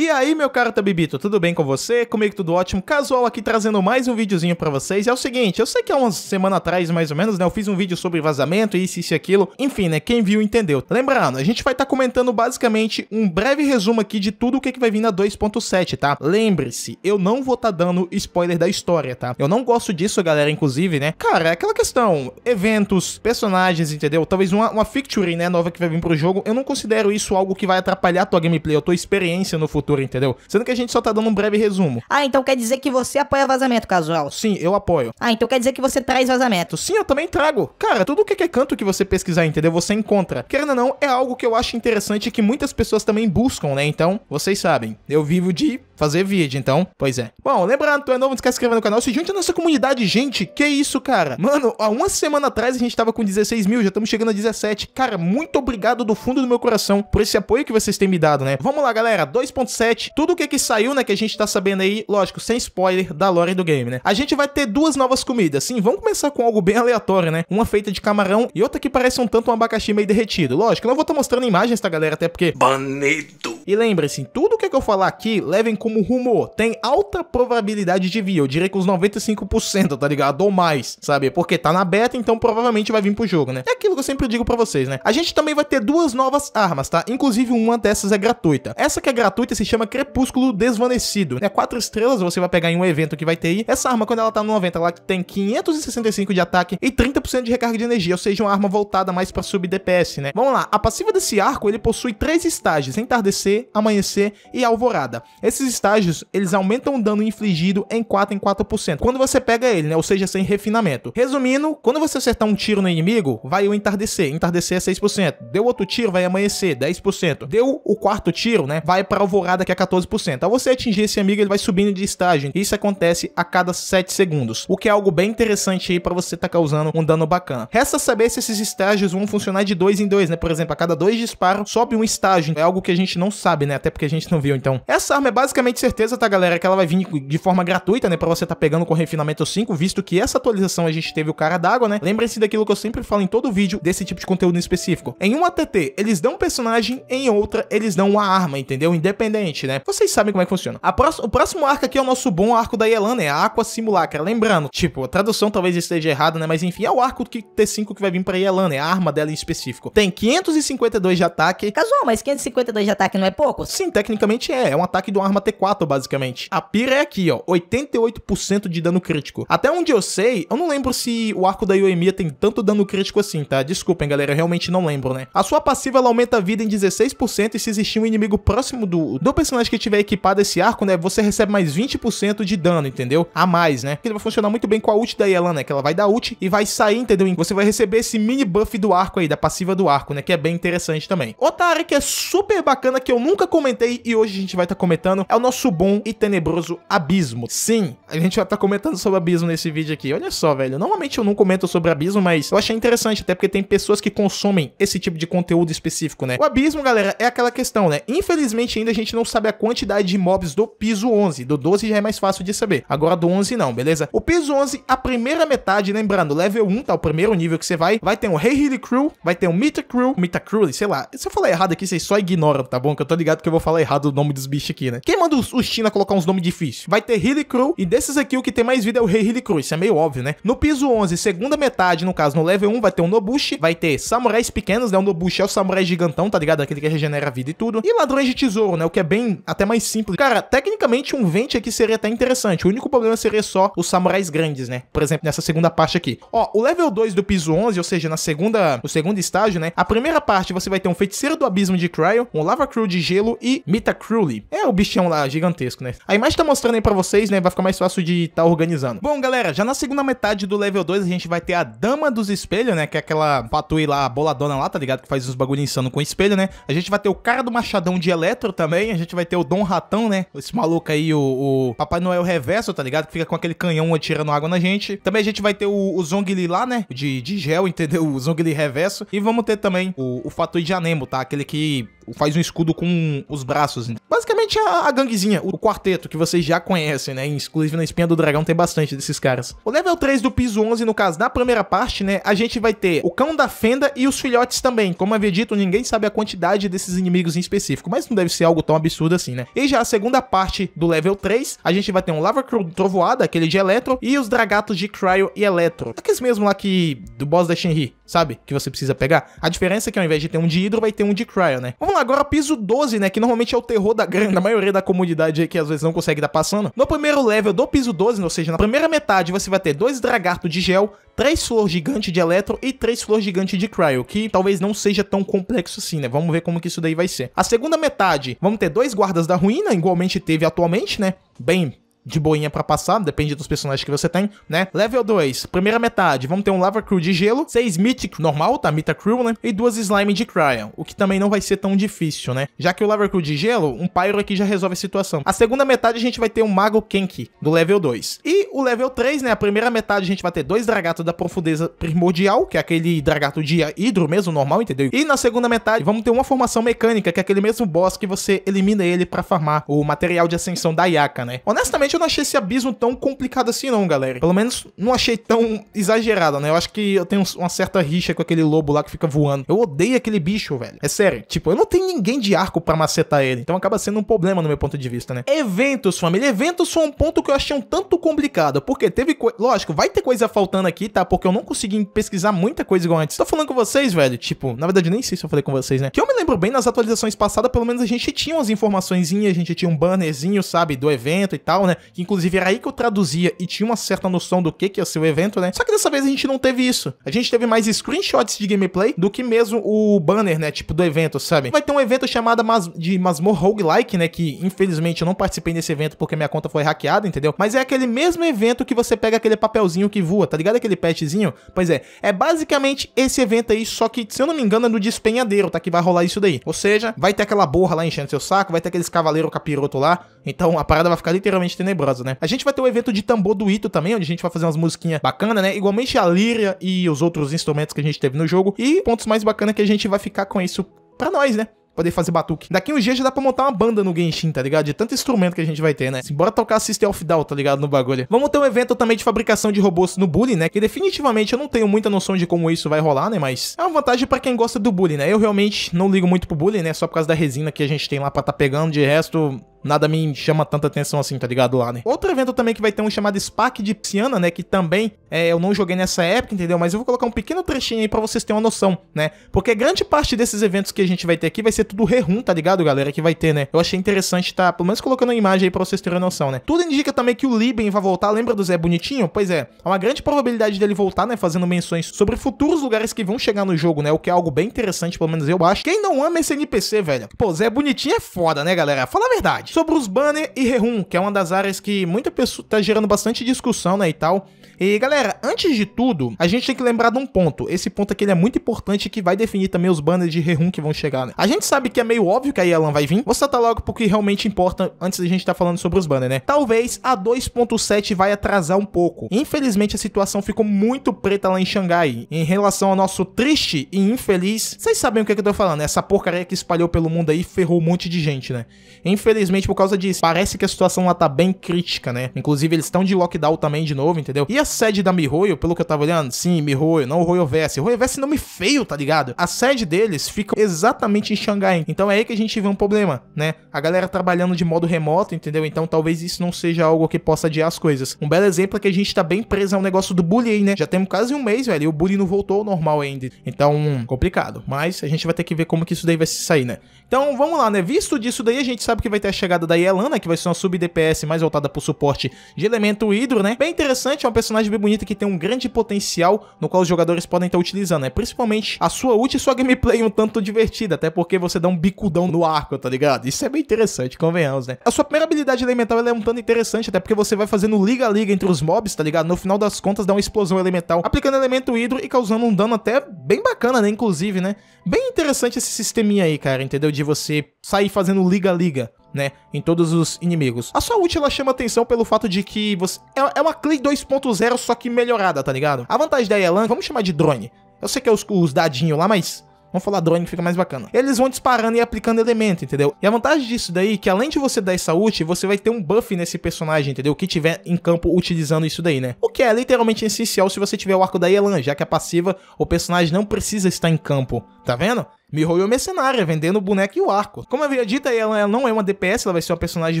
E aí, meu caro Tabibito, tudo bem com você? Comigo tudo ótimo, casual aqui trazendo mais um videozinho pra vocês. É o seguinte, eu sei que há uma semana atrás, mais ou menos, né, eu fiz um vídeo sobre vazamento, isso, isso e aquilo. Enfim, né, quem viu entendeu. Lembrando, a gente vai estar tá comentando basicamente um breve resumo aqui de tudo o que, que vai vir na 2.7, tá? Lembre-se, eu não vou estar tá dando spoiler da história, tá? Eu não gosto disso, galera, inclusive, né? Cara, é aquela questão, eventos, personagens, entendeu? Talvez uma, uma feature, né, nova que vai vir pro jogo, eu não considero isso algo que vai atrapalhar a tua gameplay, a tua experiência no futuro entendeu? Sendo que a gente só tá dando um breve resumo. Ah, então quer dizer que você apoia vazamento, casual? Sim, eu apoio. Ah, então quer dizer que você traz vazamento? Sim, eu também trago. Cara, tudo o que é canto que você pesquisar, entendeu? Você encontra. Querendo ou não, é algo que eu acho interessante e que muitas pessoas também buscam, né? Então, vocês sabem, eu vivo de fazer vídeo, então, pois é. Bom, lembrando, tu é novo, não esquece de se inscrever no canal, se junte à nossa comunidade, gente, que isso, cara. Mano, há uma semana atrás a gente tava com 16 mil, já estamos chegando a 17. Cara, muito obrigado do fundo do meu coração por esse apoio que vocês têm me dado, né? Vamos lá, galera, 2.7, tudo o que que saiu, né, que a gente tá sabendo aí, lógico, sem spoiler da lore do game, né? A gente vai ter duas novas comidas, sim, vamos começar com algo bem aleatório, né? Uma feita de camarão e outra que parece um tanto um abacaxi meio derretido. Lógico, eu não vou estar tá mostrando imagens, tá, galera, até porque... Banido! E lembre-se, assim, tudo o é que eu falar aqui, levem como rumor. Tem alta probabilidade de vir, eu diria que os 95%, tá ligado? Ou mais, sabe? Porque tá na beta, então provavelmente vai vir pro jogo, né? É aquilo que eu sempre digo pra vocês, né? A gente também vai ter duas novas armas, tá? Inclusive uma dessas é gratuita. Essa que é gratuita se chama Crepúsculo Desvanecido. É quatro estrelas, você vai pegar em um evento que vai ter aí. Essa arma, quando ela tá no 90, ela tem 565 de ataque e 30% de recarga de energia, ou seja, uma arma voltada mais pra sub DPS, né? Vamos lá, a passiva desse arco, ele possui três estágios, Entardecer, Amanhecer, e Alvorada. Esses estágios, eles aumentam o dano infligido em 4 em 4%, quando você pega ele, né, ou seja, sem refinamento. Resumindo, quando você acertar um tiro no inimigo, vai o Entardecer, Entardecer é 6%, deu outro tiro, vai Amanhecer, 10%, deu o quarto tiro, né, vai para Alvorada, que é 14%. Ao você atingir esse amigo, ele vai subindo de estágio, isso acontece a cada 7 segundos, o que é algo bem interessante aí para você tá causando um dano bacana. Resta saber se esses estágios vão funcionar de 2 em 2, né, por exemplo, a cada 2 disparos, sobe um estágio, é algo que a gente não sabe, né? Até porque a gente não viu, então. Essa arma é basicamente certeza, tá, galera? Que ela vai vir de forma gratuita, né? Pra você tá pegando com refinamento 5, visto que essa atualização a gente teve o cara d'água, né? Lembrem-se daquilo que eu sempre falo em todo vídeo desse tipo de conteúdo específico. Em uma TT eles dão um personagem, em outra, eles dão uma arma, entendeu? Independente, né? Vocês sabem como é que funciona. o próximo arco aqui é o nosso bom arco da Yelana é A Aqua Simulacra. Lembrando, tipo, a tradução talvez esteja errada, né? Mas enfim, é o arco que T5 que vai vir pra Yelana é A arma dela em específico. Tem 552 de ataque. Casual, mas 552 de ataque não é é pouco? Sim, tecnicamente é. É um ataque de uma arma T4, basicamente. A pira é aqui, ó. 88% de dano crítico. Até onde eu sei, eu não lembro se o arco da Yoemia tem tanto dano crítico assim, tá? Desculpem, galera. Eu realmente não lembro, né? A sua passiva, ela aumenta a vida em 16% e se existir um inimigo próximo do, do personagem que tiver equipado esse arco, né? Você recebe mais 20% de dano, entendeu? A mais, né? Ele vai funcionar muito bem com a ult da Yelan, né? Que ela vai dar ult e vai sair, entendeu? E você vai receber esse mini buff do arco aí, da passiva do arco, né? Que é bem interessante também. Outra área que é super bacana que eu nunca comentei e hoje a gente vai estar tá comentando é o nosso bom e tenebroso Abismo. Sim, a gente vai estar tá comentando sobre Abismo nesse vídeo aqui. Olha só, velho. Normalmente eu não comento sobre Abismo, mas eu achei interessante, até porque tem pessoas que consomem esse tipo de conteúdo específico, né? O Abismo, galera, é aquela questão, né? Infelizmente ainda a gente não sabe a quantidade de mobs do piso 11. Do 12 já é mais fácil de saber. Agora do 11 não, beleza? O piso 11, a primeira metade, lembrando, level 1, tá? O primeiro nível que você vai, vai ter um Hey Healy Crew, vai ter um Mita Crew, Mita Crew, sei lá. Se eu falar errado aqui, vocês só ignoram, tá bom? Que eu tô tá ligado que eu vou falar errado o nome dos bichos aqui, né? Quem manda o China colocar uns nomes difíceis? Vai ter Helicrew, e desses aqui o que tem mais vida é o Rei Helicrew, isso é meio óbvio, né? No piso 11, segunda metade, no caso, no level 1, vai ter um Nobushi, vai ter samurais pequenos, né? O Nobushi é o samurai gigantão, tá ligado? Aquele que regenera vida e tudo. E ladrões de tesouro, né? O que é bem, até mais simples. Cara, tecnicamente um Vente aqui seria até interessante. O único problema seria só os samurais grandes, né? Por exemplo, nessa segunda parte aqui. Ó, o level 2 do piso 11, ou seja, na segunda, o segundo estágio, né? A primeira parte você vai ter um Feiticeiro do Abismo de Cryo, um Lava Crew de Gelo e Mita Crowley. É o bichão lá, gigantesco, né? A imagem tá mostrando aí pra vocês, né? Vai ficar mais fácil de estar tá organizando. Bom, galera, já na segunda metade do level 2 a gente vai ter a Dama dos Espelhos, né? Que é aquela patui lá, boladona lá, tá ligado? Que faz os bagulho insano com espelho, né? A gente vai ter o cara do machadão de Eletro também, a gente vai ter o Dom Ratão, né? Esse maluco aí, o, o Papai Noel Reverso, tá ligado? Que fica com aquele canhão atirando água na gente. Também a gente vai ter o, o Zongli lá, né? De, de gel, entendeu? O Zongli Reverso. E vamos ter também o, o Fatui de Anemo, tá? Aquele que faz um escudo com com os braços. Basicamente a, a, ganguezinha, o quarteto que vocês já conhecem, né? Inclusive na Espinha do Dragão tem bastante desses caras. O level 3 do piso 11, no caso, na primeira parte, né? A gente vai ter o cão da fenda e os filhotes também. Como havia dito, ninguém sabe a quantidade desses inimigos em específico, mas não deve ser algo tão absurdo assim, né? E já a segunda parte do level 3, a gente vai ter um Lava Crew Trovoada, aquele de Eletro, e os Dragatos de Cryo e Eletro. Aqueles mesmo lá que... do boss da Shenri, sabe? Que você precisa pegar. A diferença é que ao invés de ter um de Hidro, vai ter um de Cryo, né? Vamos lá, agora piso 12 12, né? Que normalmente é o terror da grande da maioria da comunidade aí que às vezes não consegue dar tá passando. No primeiro level do piso 12, ou seja, na primeira metade, você vai ter dois dragarto de gel, três flores gigantes de eletro e três flores gigantes de cryo, que talvez não seja tão complexo assim, né? Vamos ver como que isso daí vai ser. A segunda metade, vamos ter dois guardas da ruína, igualmente teve atualmente, né? Bem de boinha para passar, depende dos personagens que você tem, né? Level 2, primeira metade, vamos ter um Lava Crew de gelo, 6 Mythic normal, tá? Mita Crew, né? E duas Slime de Cryon, o que também não vai ser tão difícil, né? Já que o Lava Crew de gelo, um Pyro aqui já resolve a situação. A segunda metade a gente vai ter um Mago Kenki, do level 2. E o level 3, né? A primeira metade a gente vai ter dois Dragatos da Profundeza Primordial, que é aquele Dragato de Hidro mesmo, normal, entendeu? E na segunda metade vamos ter uma formação mecânica, que é aquele mesmo boss que você elimina ele para farmar o material de ascensão da Yaka, né? Honestamente, Sinceramente, eu não achei esse abismo tão complicado assim, não, galera. Pelo menos não achei tão exagerado né? Eu acho que eu tenho uma certa rixa com aquele lobo lá que fica voando. Eu odeio aquele bicho, velho. É sério. Tipo, eu não tenho ninguém de arco para macetar ele. Então acaba sendo um problema no meu ponto de vista, né? Eventos, família. Eventos foi um ponto que eu achei um tanto complicado. Porque teve coisa. Lógico, vai ter coisa faltando aqui, tá? Porque eu não consegui pesquisar muita coisa igual antes. Tô falando com vocês, velho. Tipo, na verdade, nem sei se eu falei com vocês, né? Que eu me lembro bem nas atualizações passadas, pelo menos a gente tinha umas informaçõezinhas, a gente tinha um bannerzinho, sabe? Do evento e tal, né? que inclusive era aí que eu traduzia e tinha uma certa noção do que, que ia ser o evento, né? Só que dessa vez a gente não teve isso. A gente teve mais screenshots de gameplay do que mesmo o banner, né? Tipo, do evento, sabe? Vai ter um evento chamado mas de Masmorra Roguelike, né? Que infelizmente eu não participei desse evento porque minha conta foi hackeada, entendeu? Mas é aquele mesmo evento que você pega aquele papelzinho que voa, tá ligado? Aquele petzinho. Pois é, é basicamente esse evento aí, só que, se eu não me engano, é no despenhadeiro, tá? Que vai rolar isso daí. Ou seja, vai ter aquela borra lá enchendo seu saco, vai ter aqueles cavaleiros capiroto lá. Então a parada vai ficar literalmente tendo tenebrosa, né? A gente vai ter o evento de tambor do Ito também, onde a gente vai fazer umas musiquinhas bacanas, né? Igualmente a líria e os outros instrumentos que a gente teve no jogo. E pontos mais bacanas que a gente vai ficar com isso pra nós, né? poder fazer batuque. Daqui uns dias já dá pra montar uma banda no Genshin, tá ligado? De tanto instrumento que a gente vai ter, né? Assim, bora tocar System of Down, tá ligado? No bagulho. Vamos ter um evento também de fabricação de robôs no bully, né? Que definitivamente eu não tenho muita noção de como isso vai rolar, né? Mas é uma vantagem para quem gosta do bully, né? Eu realmente não ligo muito pro bully, né? Só por causa da resina que a gente tem lá pra tá pegando. De resto, nada me chama tanta atenção assim, tá ligado, lá, né? Outro evento também que vai ter um chamado SPAC de Psiana, né? Que também é, eu não joguei nessa época, entendeu? Mas eu vou colocar um pequeno trechinho aí pra vocês terem uma noção, né? Porque grande parte desses eventos que a gente vai ter aqui vai ser tudo rerun, tá ligado, galera? Que vai ter, né? Eu achei interessante tá, pelo menos colocando a imagem aí pra vocês terem uma noção, né? Tudo indica também que o Liben vai voltar, lembra do Zé Bonitinho? Pois é, há uma grande probabilidade dele voltar, né? Fazendo menções sobre futuros lugares que vão chegar no jogo, né? O que é algo bem interessante, pelo menos eu acho. Quem não ama esse NPC, velho? Pô, Zé Bonitinho é foda, né, galera? Fala a verdade. Sobre os banner e rerun que é uma das áreas que muita pessoa tá gerando bastante discussão, né, e tal. E galera, antes de tudo, a gente tem que lembrar de um ponto. Esse ponto aqui é muito importante que vai definir também os banners de rerun que vão chegar. Né? A gente sabe que é meio óbvio que a Elan vai vir. Vou saltar tá logo porque realmente importa antes da gente estar tá falando sobre os banners, né? Talvez a 2.7 vai atrasar um pouco. Infelizmente a situação ficou muito preta lá em Xangai. Em relação ao nosso triste e infeliz, vocês sabem o que, é que eu tô falando, Essa porcaria que espalhou pelo mundo aí ferrou um monte de gente, né? Infelizmente justamente por causa disso. Parece que a situação lá tá bem crítica, né? Inclusive, eles estão de lockdown também de novo, entendeu? E a sede da MiHoYo, pelo que eu tava olhando, sim, MiHoYo, não Royoverse. é nome feio, tá ligado? A sede deles fica exatamente em Xangai. Então é aí que a gente vê um problema, né? A galera trabalhando de modo remoto, entendeu? Então talvez isso não seja algo que possa adiar as coisas. Um belo exemplo é que a gente tá bem preso ao negócio do bullying, né? Já temos quase um mês, velho, e o bullying não voltou ao normal ainda. Então, complicado. Mas a gente vai ter que ver como que isso daí vai se sair, né? Então, vamos lá, né? Visto disso daí, a gente sabe que vai ter a chegada chegada da Yelana, que vai ser uma sub-DPS mais voltada pro suporte de elemento hidro, né? Bem interessante, é uma personagem bem bonita que tem um grande potencial no qual os jogadores podem estar utilizando, né? Principalmente a sua ult e sua gameplay um tanto divertida, até porque você dá um bicudão no arco, tá ligado? Isso é bem interessante, convenhamos, né? A sua primeira habilidade elemental é um tanto interessante, até porque você vai fazendo liga-liga entre os mobs, tá ligado? No final das contas dá uma explosão elemental, aplicando elemento hidro e causando um dano até bem bacana, né? Inclusive, né? Bem interessante esse sisteminha aí, cara, entendeu? De você sair fazendo liga-liga né, em todos os inimigos. A sua ult ela chama atenção pelo fato de que você é, é uma Clay 2.0 só que melhorada, tá ligado? A vantagem da Elan, vamos chamar de drone. Eu sei que é os, os dadinhos lá, mas Vamos falar drone que fica mais bacana. Eles vão disparando e aplicando elemento, entendeu? E a vantagem disso daí é que além de você dar essa ult, você vai ter um buff nesse personagem, entendeu? Que tiver em campo utilizando isso daí, né? O que é literalmente essencial se você tiver o arco da Elan, já que a é passiva, o personagem não precisa estar em campo, tá vendo? Mihoyo é mercenária, vendendo o boneco e o arco. Como eu havia dito, ela, não é uma DPS, ela vai ser uma personagem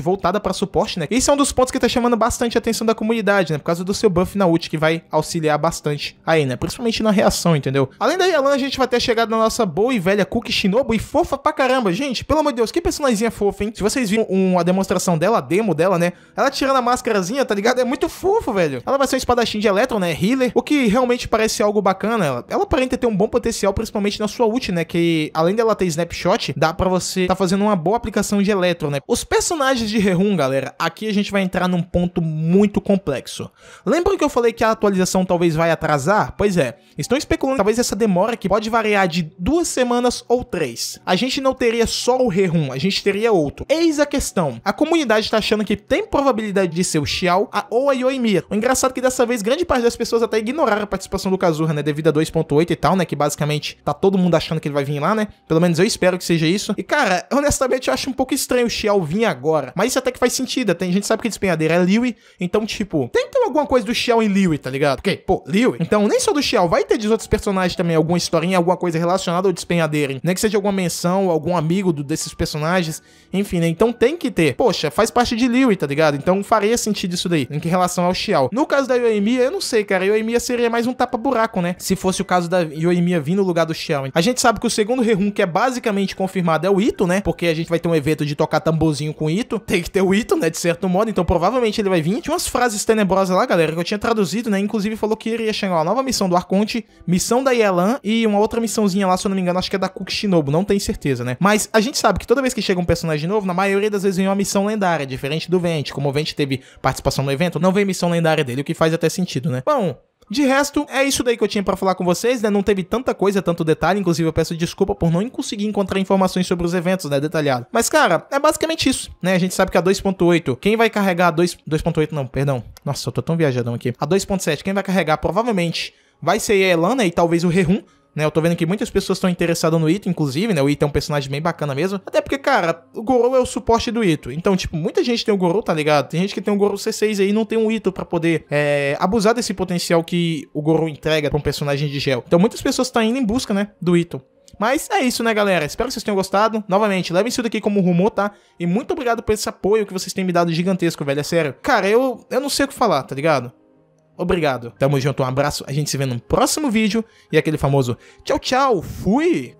voltada para suporte, né? Esse é um dos pontos que tá chamando bastante a atenção da comunidade, né? Por causa do seu buff na ult, que vai auxiliar bastante aí, né? Principalmente na reação, entendeu? Além da Yelan, a gente vai ter chegado na nossa boa e velha Cookie Shinobu e fofa pra caramba. Gente, pelo amor de Deus, que personagemzinha fofa, hein? Se vocês viram uma demonstração dela, a demo dela, né? Ela tirando a máscarazinha, tá ligado? É muito fofo, velho. Ela vai ser um espadachim de elétron, né? Healer, o que realmente parece algo bacana. Ela, ela aparenta ter um bom potencial, principalmente na sua ult, né? Que além dela ter snapshot, dá para você tá fazendo uma boa aplicação de eletro, né? Os personagens de Rerun, galera, aqui a gente vai entrar num ponto muito complexo. Lembram que eu falei que a atualização talvez vai atrasar? Pois é, estão especulando talvez essa demora que pode variar de duas semanas ou três. A gente não teria só o Rerun, a gente teria outro. Eis a questão. A comunidade está achando que tem probabilidade de ser o Xiao a, ou a Yoimiya. O engraçado é que dessa vez grande parte das pessoas até ignoraram a participação do Kazuha, né? Devido a 2.8 e tal, né? Que basicamente tá todo mundo achando que ele vai vir lá lá, né? Pelo menos eu espero que seja isso. E, cara, honestamente, eu acho um pouco estranho o Xiao vir agora. Mas isso até que faz sentido. Tem gente sabe que despenhadeira é Liwi. Então, tipo, tem que ter alguma coisa do Xiao em Liwi, tá ligado? Porque, pô, Liwi. Então, nem só do Xiao. Vai ter de outros personagens também alguma historinha, alguma coisa relacionada ao despenhadeira. Nem que seja alguma menção, algum amigo do, desses personagens. Enfim, né? Então tem que ter. Poxa, faz parte de Liwi, tá ligado? Então faria sentido isso daí, em relação ao Xiao. No caso da Yoemia, eu não sei, cara. A seria mais um tapa-buraco, né? Se fosse o caso da Yoemia vir no lugar do Xiao. A gente sabe que o segundo o Rehum, que é basicamente confirmado, é o Ito, né? Porque a gente vai ter um evento de tocar tamborzinho com o Ito. Tem que ter o Ito, né? De certo modo. Então provavelmente ele vai vir. Tinha umas frases tenebrosas lá, galera, que eu tinha traduzido, né? Inclusive falou que iria chegar uma nova missão do Arconte, missão da Yelan e uma outra missãozinha lá, se eu não me engano, acho que é da Cook Shinobu. Não tenho certeza, né? Mas a gente sabe que toda vez que chega um personagem novo, na maioria das vezes vem uma missão lendária, diferente do Vente. Como o Vente teve participação no evento, não vem missão lendária dele, o que faz até sentido, né? Bom, de resto, é isso daí que eu tinha para falar com vocês, né? Não teve tanta coisa, tanto detalhe, inclusive eu peço desculpa por não conseguir encontrar informações sobre os eventos, né, detalhado. Mas, cara, é basicamente isso, né? A gente sabe que a 2.8, quem vai carregar a 2.8 não, perdão. Nossa, eu tô tão viajadão aqui. A 2.7, quem vai carregar provavelmente vai ser a Elana e talvez o Rehun, né, eu tô vendo que muitas pessoas estão interessadas no Ito, inclusive, né? O Ito é um personagem bem bacana mesmo. Até porque, cara, o Gorou é o suporte do Ito. Então, tipo, muita gente tem o Gorou, tá ligado? Tem gente que tem o Gorou C6 aí e não tem um Ito para poder é, abusar desse potencial que o Gorou entrega pra um personagem de gel. Então, muitas pessoas estão indo em busca, né? Do Ito. Mas é isso, né, galera? Espero que vocês tenham gostado. Novamente, levem isso daqui como rumor, tá? E muito obrigado por esse apoio que vocês têm me dado gigantesco, velho. É sério. Cara, eu, eu não sei o que falar, tá ligado? Obrigado. Tamo junto, um abraço. A gente se vê no próximo vídeo. E aquele famoso tchau, tchau. Fui!